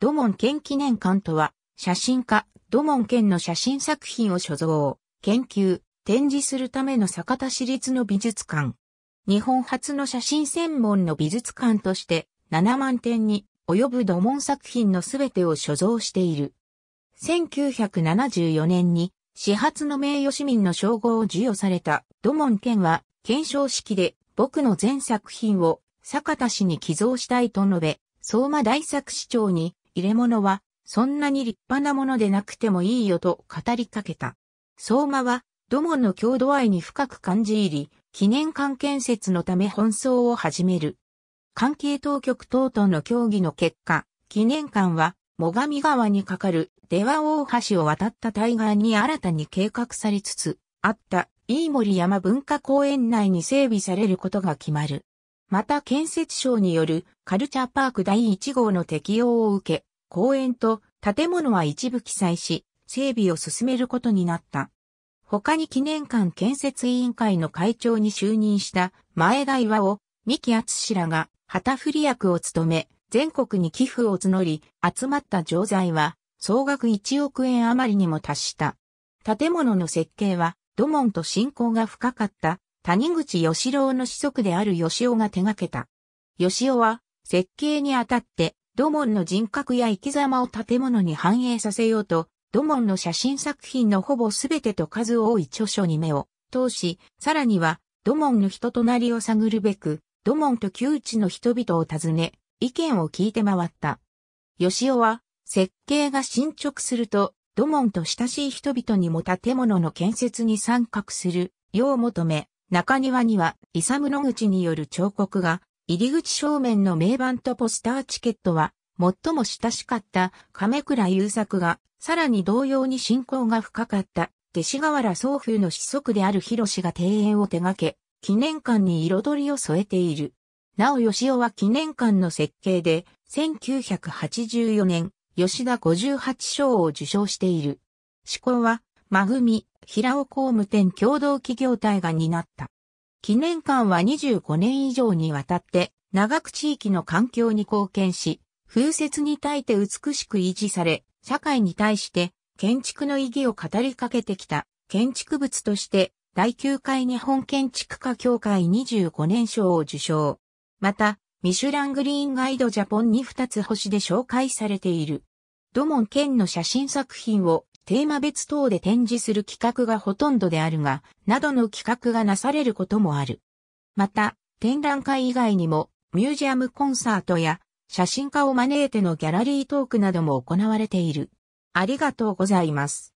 土門健記念館とは、写真家、土門健の写真作品を所蔵、研究、展示するための坂田市立の美術館。日本初の写真専門の美術館として、7万点に及ぶ土門作品のすべてを所蔵している。1974年に、始発の名誉市民の称号を授与された土門健は、検証式で僕の全作品を坂田氏に寄贈したいと述べ、相馬大作市長に入れ物は、そんなに立派なものでなくてもいいよと語りかけた。相馬は、土門の郷土愛に深く感じ入り、記念館建設のため奔走を始める。関係当局等々の協議の結果、記念館は、最上川に架かる出羽大橋を渡った対岸に新たに計画されつつ、あった飯森山文化公園内に整備されることが決まる。また建設省によるカルチャーパーク第1号の適用を受け、公園と建物は一部記載し、整備を進めることになった。他に記念館建設委員会の会長に就任した前田岩を三木厚氏らが旗振り役を務め、全国に寄付を募り、集まった錠剤は総額1億円余りにも達した。建物の設計は土門と信仰が深かった谷口義郎の子息である義雄が手掛けた。義雄は、設計にあたって、土門の人格や生き様を建物に反映させようと、土門の写真作品のほぼすべてと数多い著書に目を通し、さらには、土門の人となりを探るべく、土門と旧知の人々を訪ね、意見を聞いて回った。義雄は、設計が進捗すると、土門と親しい人々にも建物の建設に参画する、よう求め、中庭には、イサム・ノグチによる彫刻が、入り口正面の名板とポスターチケットは、最も親しかった亀倉優作が、さらに同様に信仰が深かった、弟子河原宗風の子息である広氏が庭園を手掛け、記念館に彩りを添えている。なお吉尾は記念館の設計で、1984年、吉田58賞を受賞している。思考は、まぐみ、平尾工務店共同企業体が担った。記念館は25年以上にわたって、長く地域の環境に貢献し、風雪に耐えて美しく維持され、社会に対して建築の意義を語りかけてきた建築物として第9回日本建築家協会25年賞を受賞。また、ミシュラングリーンガイドジャポンに2つ星で紹介されている。土門県の写真作品をテーマ別等で展示する企画がほとんどであるが、などの企画がなされることもある。また、展覧会以外にも、ミュージアムコンサートや、写真家を招いてのギャラリートークなども行われている。ありがとうございます。